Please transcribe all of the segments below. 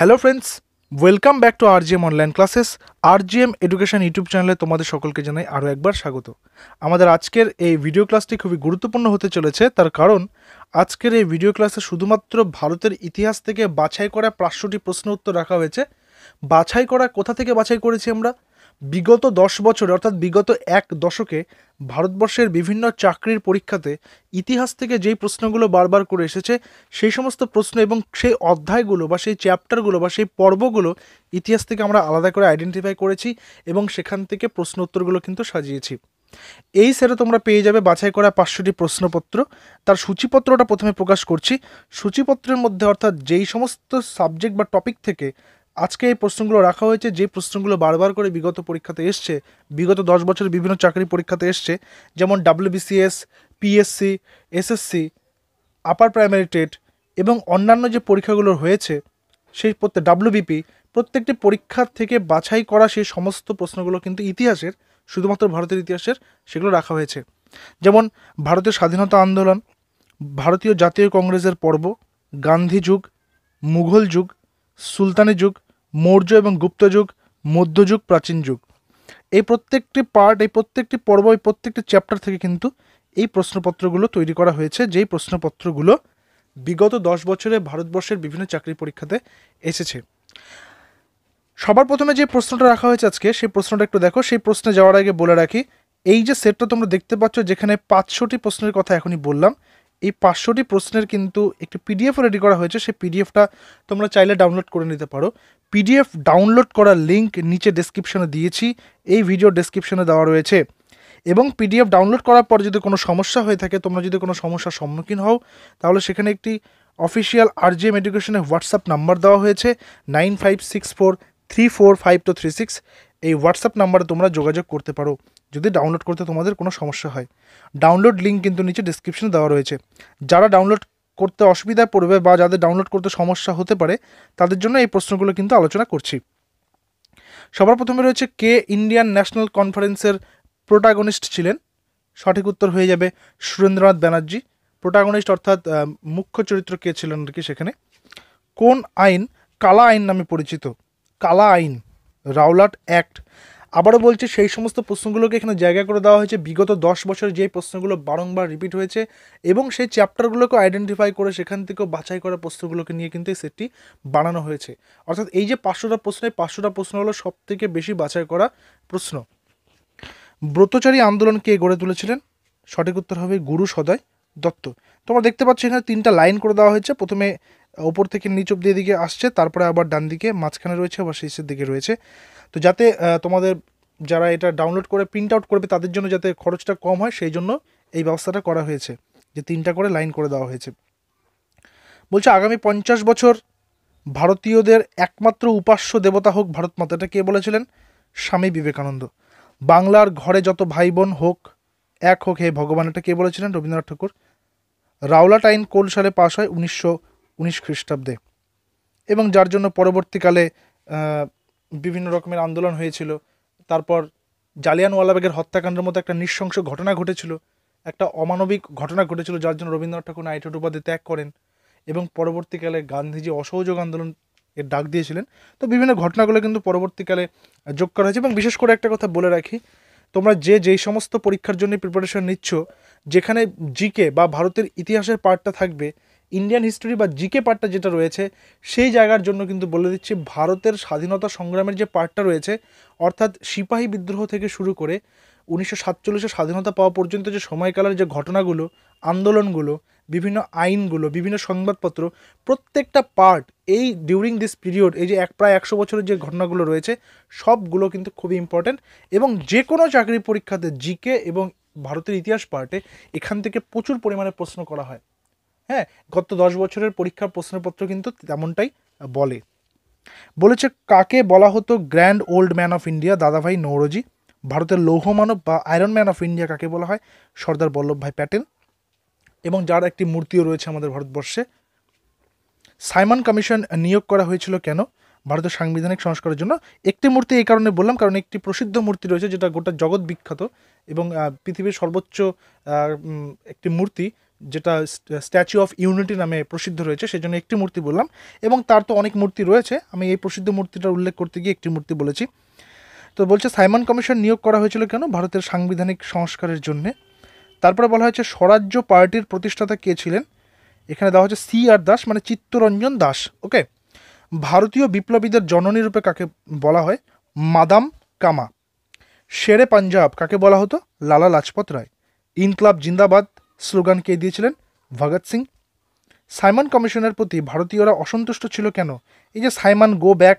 hello friends welcome back to RGM online classes RGM education YouTube চ্যানেলে তোমাদের সকলকে জানাই আরও একবার স্বাগত আমাদের আজকের এই ভিডিও ক্লাসটি খুবই গুরুত্বপূর্ণ হতে চলেছে তার কারণ আজকের এই ভিডিও ক্লাসে শুধুমাত্র ভারতের ইতিহাস থেকে বাছাই করা পাঁচশোটি প্রশ্ন উত্তর রাখা হয়েছে বাছাই করা কোথা থেকে বাছাই করেছি আমরা বিগত দশ বছরে অর্থাৎ বিগত এক দশকে ভারতবর্ষের বিভিন্ন চাকরির পরীক্ষাতে ইতিহাস থেকে যেই প্রশ্নগুলো বারবার করে এসেছে সেই সমস্ত প্রশ্ন এবং সেই অধ্যায়গুলো বা সেই চ্যাপ্টারগুলো বা সেই পর্বগুলো ইতিহাস থেকে আমরা আলাদা করে আইডেন্টিফাই করেছি এবং সেখান থেকে প্রশ্ন উত্তরগুলো কিন্তু সাজিয়েছি এই সেরে তোমরা পেয়ে যাবে বাছাই করা পাঁচশোটি প্রশ্নপত্র তার সূচিপত্রটা প্রথমে প্রকাশ করছি সূচিপত্রের মধ্যে অর্থাৎ যেই সমস্ত সাবজেক্ট বা টপিক থেকে আজকে এই প্রশ্নগুলো রাখা হয়েছে যে প্রশ্নগুলো বারবার করে বিগত পরীক্ষাতে এসছে বিগত দশ বছরের বিভিন্ন চাকরি পরীক্ষাতে এসছে যেমন WBCS PSC SSC upper primary TET এবং অন্যান্য যে পরীক্ষাগুলো হয়েছে সেই প্রত্যেক ডাব্লিউবিপি প্রত্যেকটি পরীক্ষার থেকে বাছাই করা সেই সমস্ত প্রশ্নগুলো কিন্তু ইতিহাসের শুধুমাত্র ভারতের ইতিহাসের সেগুলো রাখা হয়েছে যেমন ভারতের স্বাধীনতা আন্দোলন ভারতীয় জাতীয় কংগ্রেসের পর্ব গান্ধী যুগ মুঘল যুগ সুলতানি যুগ মৌর্য এবং গুপ্তযুগ মধ্যযুগ প্রাচীন যুগ এই প্রত্যেকটি পার্ট এই প্রত্যেকটি পর্ব এই প্রত্যেকটি চ্যাপ্টার থেকে কিন্তু এই প্রশ্নপত্রগুলো তৈরি করা হয়েছে যেই প্রশ্নপত্রগুলো বিগত দশ বছরে ভারতবর্ষের বিভিন্ন চাকরি পরীক্ষাতে এসেছে সবার প্রথমে যে প্রশ্নটা রাখা হয়েছে আজকে সেই প্রশ্নটা একটু দেখো সেই প্রশ্নে যাওয়ার আগে বলে রাখি এই যে সেটটা তোমরা দেখতে পাচ্ছ যেখানে পাঁচশোটি প্রশ্নের কথা এখনই বললাম এই পাঁচশোটি প্রশ্নের কিন্তু একটি পিডিএফ রেডি করা হয়েছে সেই পিডিএফটা তোমরা চাইলে ডাউনলোড করে নিতে পারো পিডিএফ ডাউনলোড করার লিঙ্ক নিচে ডেসক্রিপশনে দিয়েছি এই ভিডিও ডেসক্রিপশনে দেওয়া রয়েছে এবং পিডিএফ ডাউনলোড করার পর যদি কোনো সমস্যা হয়ে থাকে তোমরা যদি কোনো সমস্যার সম্মুখীন হও তাহলে সেখানে একটি অফিসিয়াল আরজিএম এডুকেশনের হোয়াটসঅ্যাপ নাম্বার দেওয়া হয়েছে nine five six four three four five two three six এই হোয়াটসঅ্যাপ নাম্বারে তোমরা যোগাযোগ করতে পারো যদি ডাউনলোড করতে তোমাদের কোনো সমস্যা হয় ডাউনলোড লিঙ্ক কিন্তু নিচে ডিসক্রিপশনে দেওয়া রয়েছে যারা ডাউনলোড করতে অসুবিধায় পড়বে বা যাদের ডাউনলোড করতে সমস্যা হতে পারে তাদের জন্য এই প্রশ্নগুলো কিন্তু আলোচনা করছি সবার প্রথমে রয়েছে কে ইন্ডিয়ান ন্যাশনাল কনফারেন্সের প্রোটাগনিস্ট ছিলেন সঠিক উত্তর হয়ে যাবে সুরেন্দ্রনাথ ব্যানার্জি প্রোটাগনিস্ট অর্থাৎ মুখ্য চরিত্র কে ছিলেন আর কি সেখানে কোন আইন কালা আইন নামে পরিচিত কালা আইন রাওলাট অ্যাক্ট আবারও বলছি সেই সমস্ত প্রশ্নগুলোকে এখানে জায়গা করে দেওয়া হয়েছে বিগত দশ বছর যে প্রশ্নগুলো বারংবার রিপিট হয়েছে এবং সেই চ্যাপ্টারগুলোকে আইডেন্টিফাই করে সেখান থেকেও বাছাই করা প্রশ্নগুলোকে নিয়ে কিন্তু এই সেটটি বানানো হয়েছে অর্থাৎ এই যে পাঁচশোটা প্রশ্ন এই পাঁচশোটা প্রশ্ন হলো সবথেকে বেশি বাছাই করা প্রশ্ন ব্রতচারী আন্দোলন কে গড়ে তুলেছিলেন সঠিক উত্তর হবে গুরু সদয় দত্ত তোমরা দেখতে পাচ্ছ এখানে তিনটা লাইন করে দেওয়া হয়েছে প্রথমে ওপর থেকে নিচ অব্দি এদিকে আসছে তারপরে আবার ডান দিকে মাঝখানে রয়েছে আবার শেষের দিকে রয়েছে তো যাতে তোমাদের যারা এটা ডাউনলোড করে প্রিন্ট আউট করবে তাদের জন্য যাতে খরচটা কম হয় সেই জন্য এই ব্যবস্থাটা করা হয়েছে যে তিনটা করে লাইন করে দেওয়া হয়েছে বলছে আগামী পঞ্চাশ বছর ভারতীয়দের একমাত্র উপাস্য দেবতা হোক ভারত মাতাটা কে বলেছিলেন স্বামী বিবেকানন্দ বাংলার ঘরে যত ভাই বোন হোক এক হোক হে ভগবান এটা কে বলেছিলেন রবীন্দ্রনাথ ঠাকুর রাওলা টাইন কোল সালে পাশ হয় উনিশশো উনিশ খ্রিস্টাব্দে এবং যার জন্য পরবর্তীকালে বিভিন্ন রকমের আন্দোলন হয়েছিল তারপর ওয়ালাবেগের হত্যাকাণ্ডের মতো একটা নৃশংস ঘটনা ঘটেছিল একটা অমানবিক ঘটনা ঘটেছিল যার জন্য রবীন্দ্রনাথ ঠাকুর নাইটেড উপাধি ত্যাগ করেন এবং পরবর্তীকালে গান্ধীজি অসহযোগ আন্দোলন এর ডাক দিয়েছিলেন তো বিভিন্ন ঘটনাগুলো কিন্তু পরবর্তীকালে যোগ করা হয়েছে এবং বিশেষ করে একটা কথা বলে রাখি তোমরা যে যেই সমস্ত পরীক্ষার জন্য প্রিপারেশন নিচ্ছ যেখানে জিকে বা ভারতের ইতিহাসের পার্টটা থাকবে ইন্ডিয়ান হিস্টোরি বা জিকে পার্টটা যেটা রয়েছে সেই জায়গার জন্য কিন্তু বলে দিচ্ছি ভারতের স্বাধীনতা সংগ্রামের যে পার্টটা রয়েছে অর্থাৎ সিপাহী বিদ্রোহ থেকে শুরু করে উনিশশো সাতচল্লিশে স্বাধীনতা পাওয়া পর্যন্ত যে সময়কালের যে ঘটনাগুলো আন্দোলনগুলো বিভিন্ন আইনগুলো বিভিন্ন সংবাদপত্র প্রত্যেকটা পার্ট এই ডিউরিং দিস পিরিয়ড এই যে এক প্রায় একশো বছরের যে ঘটনাগুলো রয়েছে সবগুলো কিন্তু খুবই ইম্পর্ট্যান্ট এবং যে কোনো চাকরি পরীক্ষাতে জিকে এবং ভারতের ইতিহাস পার্টে এখান থেকে প্রচুর পরিমাণে প্রশ্ন করা হয় হ্যাঁ গত দশ বছরের পরীক্ষার প্রশ্নপত্র কিন্তু তেমনটাই বলে বলেছে কাকে বলা হতো grand old man of India Dadabhai Naoroji ভারতের লৌহ মানব বা আয়রন ম্যান অফ ইন্ডিয়া কাকে বলা হয় সর্দার বল্লভভাই প্যাটেল এবং যার একটি মূর্তিও রয়েছে আমাদের ভারতবর্ষে সাইমন কমিশন নিয়োগ করা হয়েছিল কেন ভারতের সাংবিধানিক সংস্কারের জন্য একটি মূর্তি এই কারণে বললাম কারণ একটি প্রসিদ্ধ মূর্তি রয়েছে যেটা গোটা জগৎ বিখ্যাত এবং পৃথিবীর সর্বোচ্চ একটি মূর্তি যেটা স্ট্যাচু অফ ইউনিটি নামে প্রসিদ্ধ রয়েছে সেজন্য একটি মূর্তি বললাম এবং তার তো অনেক মূর্তি রয়েছে আমি এই প্রসিদ্ধ মূর্তিটা উল্লেখ করতে গিয়ে একটি মূর্তি বলেছি তো বলছে সাইমন কমিশন নিয়োগ করা হয়েছিল কেন ভারতের সাংবিধানিক সংস্কারের জন্যে তারপরে বলা হয়েছে স্বরাজ্য পার্টির প্রতিষ্ঠাতা কে ছিলেন এখানে দেওয়া হচ্ছে সি আর দাস মানে চিত্তরঞ্জন দাস ওকে ভারতীয় বিপ্লবীদের জননী রূপে কাকে বলা হয় মাদাম কামা শেরে পাঞ্জাব কাকে বলা হতো লালা লাজপত রায় ইনক্লাব জিন্দাবাদ স্লোগান কে দিয়েছিলেন ভগৎ সিং সাইমন কমিশনের প্রতি ভারতীয়রা অসন্তুষ্ট ছিল কেন এই যে Simon go back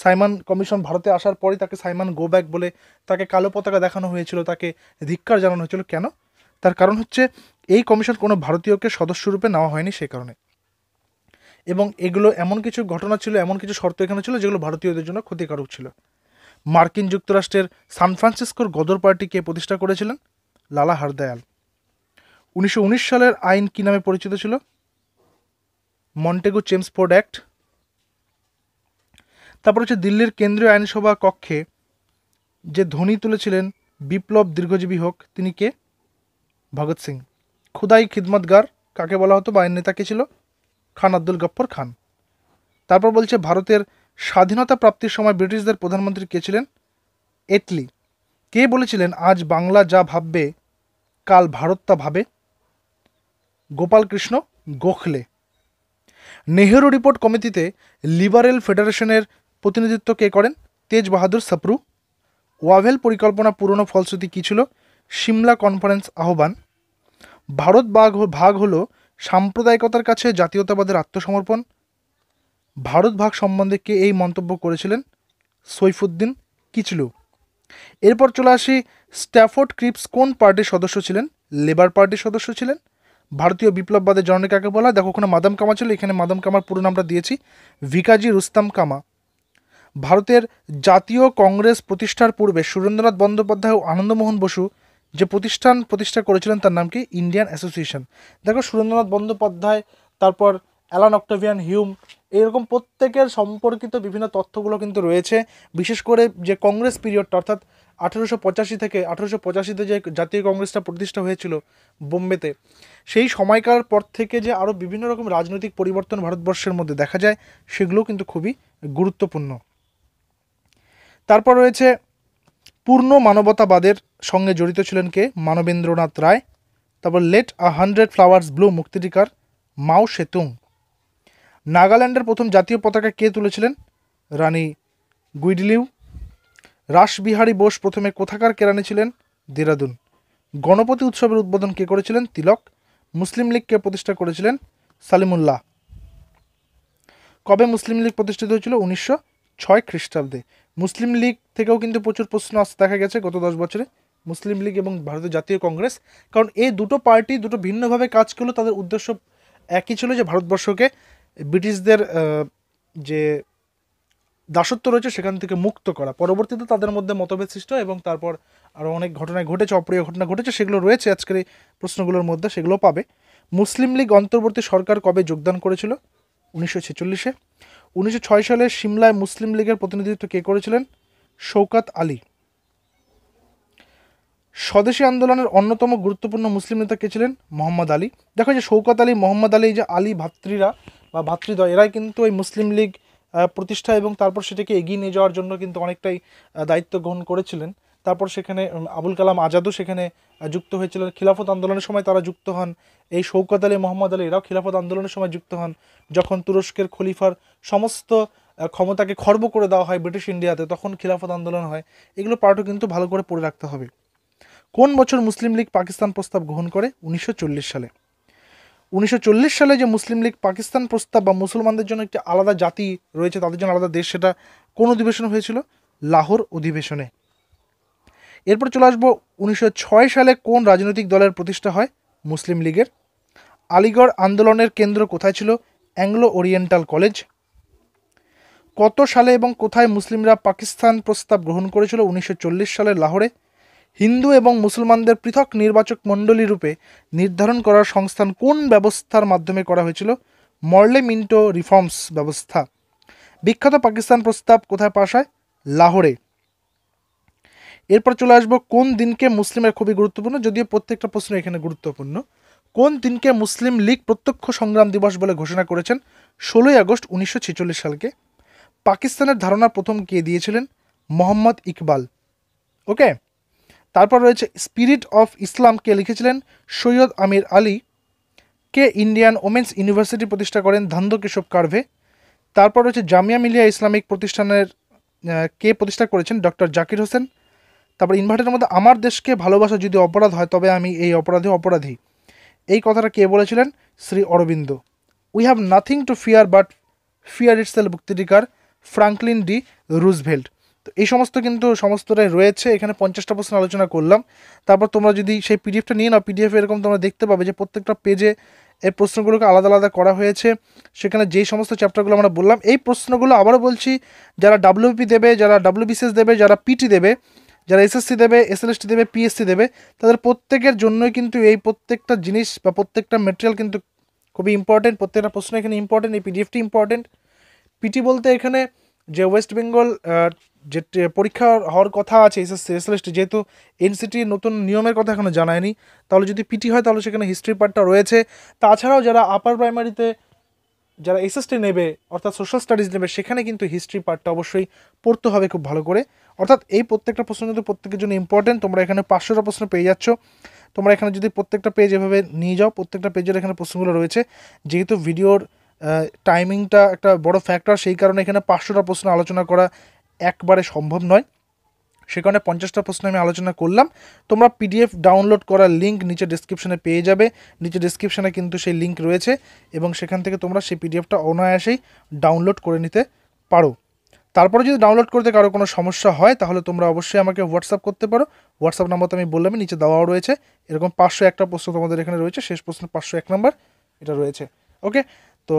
Simon commission ভারতে আসার পরই তাকে সাইমন গো ব্যাক বলে তাকে কালো পতাকা দেখানো হয়েছিল তাকে ধিক্কার জানানো হয়েছিল কেন তার কারণ হচ্ছে এই কমিশন কোনো ভারতীয়কে সদস্যরূপে নেওয়া হয়নি সেই কারণে এবং এগুলো এমন কিছু ঘটনা ছিল এমন কিছু শর্ত এখানে ছিল যেগুলো ভারতীয়দের জন্য ক্ষতিকারক ছিল মার্কিন যুক্তরাষ্ট্রের সান ফ্রান্সিসকোর গদর পার্টি কে প্রতিষ্ঠা করেছিলেন লালা হারদয়াল উনিশশো সালের আইন কী নামে পরিচিত ছিল মন্টেগু চেমসফোর্ড অ্যাক্ট তারপর হচ্ছে দিল্লির কেন্দ্রীয় আইনসভা কক্ষে যে ধনী তুলেছিলেন বিপ্লব দীর্ঘজীবী হোক তিনি কে ভগৎ সিং খুদাই খিদমতগার কাকে বলা হতো বা আইন নেতা কে ছিল খান আব্দুল গপ্পর খান তারপর বলছে ভারতের স্বাধীনতা প্রাপ্তির সময় ব্রিটিশদের প্রধানমন্ত্রী কে ছিলেন এটলি কে বলেছিলেন আজ বাংলা যা ভাববে কাল ভারত তা ভাবে গোপালকৃষ্ণ গোখলে নেহেরু রিপোর্ট কমিটিতে লিবারেল ফেডারেশনের প্রতিনিধিত্ব কে করেন তেজ বাহাদুর সাপরু ওয়াভেল পরিকল্পনা পুরনো ফলশ্রুতি কী ছিল সিমলা কনফারেন্স আহ্বান ভারত বাঘ ভাগ হল সাম্প্রদায়িকতার কাছে জাতীয়তাবাদের আত্মসমর্পণ ভারত ভাগ সম্বন্ধে কে এই মন্তব্য করেছিলেন সৈফুদ্দিন কিচলু এরপর চলে আসি স্ট্যাফোর্ড ক্রিপস কোন পার্টির সদস্য ছিলেন লেবার পার্টির সদস্য ছিলেন ভারতীয় বিপ্লববাদের জননী কাকে বলা হয় দেখো ওখানে মাদাম কামা ছিল এখানে মাদাম কামার পুরো নামটা দিয়েছি ভিকাজি রুস্তাম কামা ভারতের জাতীয় কংগ্রেস প্রতিষ্ঠার পূর্বে সুরেন্দ্রনাথ বন্দ্যোপাধ্যায় ও আনন্দমোহন বসু যে প্রতিষ্ঠান প্রতিষ্ঠা করেছিলেন তার নাম কি ইন্ডিয়ান অ্যাসোসিয়েশন দেখো সুরেন্দ্রনাথ বন্দ্যোপাধ্যায় তারপর অ্যালান অক্টোভিয়ান হিউম এরকম প্রত্যেকের সম্পর্কিত বিভিন্ন তথ্যগুলো কিন্তু রয়েছে বিশেষ করে যে কংগ্রেস পিরিয়ডটা অর্থাৎ আঠেরোশো পঁচাশি থেকে আঠেরোশো পঁচাশিতে যে জাতীয় কংগ্রেসটা প্রতিষ্ঠা হয়েছিল বোম্বেতে সেই সময়কার পর থেকে যে আরও বিভিন্ন রকম রাজনৈতিক পরিবর্তন ভারতবর্ষের মধ্যে দেখা যায় সেগুলো কিন্তু খুবই গুরুত্বপূর্ণ তারপর রয়েছে পূর্ণ মানবতাবাদের সঙ্গে জড়িত ছিলেন কে মানবেন্দ্রনাথ রায় তারপর let a hundred flowers bloom মুক্তিটিকার মাও সেতুং নাগাল্যান্ডের প্রথম জাতীয় পতাকা কে তুলেছিলেন রানী গুইডলিউ রাসবিহারী বোস প্রথমে কোথাকার কেরানি ছিলেন দেরাদুন গণপতি উৎসবের উদ্বোধন কে করেছিলেন তিলক মুসলিম লীগকে প্রতিষ্ঠা করেছিলেন সালিমুল্লাহ কবে মুসলিম লীগ প্রতিষ্ঠিত হয়েছিল উনিশশো ছয় খ্রিস্টাব্দে মুসলিম লীগ থেকেও কিন্তু প্রচুর প্রশ্ন দেখা গেছে গত দশ বছরে মুসলিম লীগ এবং ভারতীয় জাতীয় কংগ্রেস কারণ এই দুটো পার্টি দুটো ভিন্নভাবে কাজ করলো তাদের উদ্দেশ্য একই ছিল যে ভারতবর্ষকে ব্রিটিশদের যে দাসত্ব রয়েছে সেখান থেকে মুক্ত করা পরবর্তীতে তাদের মধ্যে মতভেদ সৃষ্টি হয় এবং তারপর আরও অনেক ঘটনায় ঘটেছে অপ্রিয় ঘটনা ঘটেছে সেগুলো রয়েছে আজকের এই প্রশ্নগুলোর মধ্যে সেগুলো পাবে মুসলিম লীগ অন্তর্বর্তী সরকার কবে যোগদান করেছিল উনিশশো ছেচল্লিশে উনিশশো ছয় সালে সিমলায় মুসলিম লীগের প্রতিনিধিত্ব কে করেছিলেন শৌকাত আলী স্বদেশী আন্দোলনের অন্যতম গুরুত্বপূর্ণ মুসলিম নেতা কে ছিলেন মোহাম্মদ আলী দেখো যে শৌকাত আলী মোহাম্মদ আলী যে আলী ভাতৃরা বা ভাতৃদ্বয় এরাই কিন্তু ওই মুসলিম লীগ প্রতিষ্ঠা এবং তারপর সেটাকে এগিয়ে নিয়ে যাওয়ার জন্য কিন্তু অনেকটাই দায়িত্ব গ্রহণ করেছিলেন তারপর সেখানে আবুল কালাম আজাদও সেখানে যুক্ত হয়েছিলেন খিলাফত আন্দোলনের সময় তারা যুক্ত হন এই শৌকত আলী মোহাম্মদ আলী এরাও খিলাফত আন্দোলনের সময় যুক্ত হন যখন তুরস্কের খলিফার সমস্ত ক্ষমতাকে খর্ব করে দেওয়া হয় ব্রিটিশ ইন্ডিয়াতে তখন খিলাফত আন্দোলন হয় এগুলো পার্টও কিন্তু ভালো করে পড়ে রাখতে হবে কোন বছর মুসলিম লীগ পাকিস্তান প্রস্তাব গ্রহণ করে উনিশশো সালে উনিশশো সালে যে মুসলিম লীগ পাকিস্তান প্রস্তাব বা মুসলমানদের জন্য একটি আলাদা জাতি রয়েছে তাদের জন্য আলাদা দেশ সেটা কোন অধিবেশন হয়েছিল লাহোর অধিবেশনে এরপর চলে আসবো উনিশশো সালে কোন রাজনৈতিক দলের প্রতিষ্ঠা হয় মুসলিম লীগের আলিগড় আন্দোলনের কেন্দ্র কোথায় ছিল অ্যাংলো ওরিয়েন্টাল কলেজ কত সালে এবং কোথায় মুসলিমরা পাকিস্তান প্রস্তাব গ্রহণ করেছিল উনিশশো সালে লাহোরে হিন্দু এবং মুসলমানদের পৃথক নির্বাচক মণ্ডলী রূপে নির্ধারণ করার সংস্থান কোন ব্যবস্থার মাধ্যমে করা হয়েছিল মর্লে মিন্টো রিফর্মস ব্যবস্থা বিখ্যাত পাকিস্তান প্রস্তাব কোথায় পাশ হয় লাহোরে এরপর চলে আসবো কোন দিনকে মুসলিমের খুবই গুরুত্বপূর্ণ যদিও প্রত্যেকটা প্রশ্ন এখানে গুরুত্বপূর্ণ কোন দিনকে মুসলিম লীগ প্রত্যক্ষ সংগ্রাম দিবস বলে ঘোষণা করেছেন ষোলোই আগস্ট উনিশশো সালকে পাকিস্তানের ধারণা প্রথম কে দিয়েছিলেন মোহাম্মদ ইকবাল ওকে তারপর রয়েছে স্পিরিট অফ ইসলামকে লিখেছিলেন সৈয়দ আমির আলী কে ইন্ডিয়ান ওমেন্স ইউনিভার্সিটি প্রতিষ্ঠা করেন ধান্দ কেশব কার্ভে তারপর রয়েছে জামিয়া মিলিয়া ইসলামিক প্রতিষ্ঠানের কে প্রতিষ্ঠা করেছেন ডক্টর জাকির হোসেন তারপর ইনভার্টারের মধ্যে আমার দেশকে ভালোবাসা যদি অপরাধ হয় তবে আমি এই অপরাধী অপরাধী এই কথাটা কে বলেছিলেন Shri Aurobindo we have nothing to fear but fear itself বুক্তিটিকার ফ্রাঙ্কলিন ডি রুজভেল্ট তো এই সমস্ত কিন্তু সমস্তটাই রয়েছে এখানে পঞ্চাশটা প্রশ্ন আলোচনা করলাম তারপর তোমরা যদি সেই পিডিএফটা নিয়ে নাও পিডিএফ এরকম তোমরা দেখতে পাবে যে প্রত্যেকটা পেজে এই প্রশ্নগুলোকে আলাদা আলাদা করা হয়েছে সেখানে যেই সমস্ত চ্যাপ্টারগুলো আমরা বললাম এই প্রশ্নগুলো আবারও বলছি যারা ডাব্লিউপি দেবে যারা ডাব্লিউবিসিএস দেবে যারা পিটি দেবে যারা এসএসসি দেবে এসএলএসটি দেবে পিএসসি দেবে তাদের প্রত্যেকের জন্যই কিন্তু এই প্রত্যেকটা জিনিস বা প্রত্যেকটা মেটেরিয়াল কিন্তু খুবই ইম্পর্টেন্ট প্রত্যেকটা প্রশ্ন এখানে ইম্পর্টেন্ট এই পিডিএফটি ইম্পর্টেন্ট পিটি বলতে এখানে যে ওয়েস্ট বেঙ্গল যে পরীক্ষা হওয়ার কথা আছে এসএসসি এস যেহেতু এনসিটির নতুন নিয়মের কথা এখনও জানায়নি তাহলে যদি পিটি হয় তাহলে সেখানে হিস্ট্রি পার্টটা রয়েছে তাছাড়াও যারা আপার প্রাইমারিতে যারা এসএসটি নেবে অর্থাৎ সোশ্যাল স্টাডিজ নেবে সেখানে কিন্তু হিস্ট্রি পার্টটা অবশ্যই পড়তে হবে খুব ভালো করে অর্থাৎ এই প্রত্যেকটা প্রশ্ন কিন্তু প্রত্যেকের জন্য ইম্পর্টেন্ট তোমরা এখানে পাঁচশোটা প্রশ্ন পেয়ে যাচ্ছ তোমরা এখানে যদি প্রত্যেকটা পেজ এভাবে নিয়ে যাও প্রত্যেকটা পেজের এখানে প্রশ্নগুলো রয়েছে যেহেতু ভিডিওর টাইমিংটা একটা বড় ফ্যাক্টর সেই কারণে এখানে পাঁচশোটা প্রশ্ন আলোচনা করা একবারে সম্ভব নয় সে কারণে পঞ্চাশটা প্রশ্ন আমি আলোচনা করলাম তোমরা পিডিএফ ডাউনলোড করার লিঙ্ক নিচে ডিসক্রিপশানে পেয়ে যাবে নিচে ডিসক্রিপশানে কিন্তু সেই লিঙ্ক রয়েছে এবং সেখান থেকে তোমরা সেই পিডিএফটা অনায়াসেই ডাউনলোড করে নিতে পারো তারপরে যদি ডাউনলোড করতে কারো কোনো সমস্যা হয় তাহলে তোমরা অবশ্যই আমাকে হোয়াটসঅ্যাপ করতে পারো হোয়াটসঅ্যাপ নাম্বার তো আমি বললামই নিচে দেওয়াও রয়েছে এরকম পাঁচশো একটা প্রশ্ন তোমাদের এখানে রয়েছে শেষ প্রশ্ন পাঁচশো এক নাম্বার এটা রয়েছে ওকে তো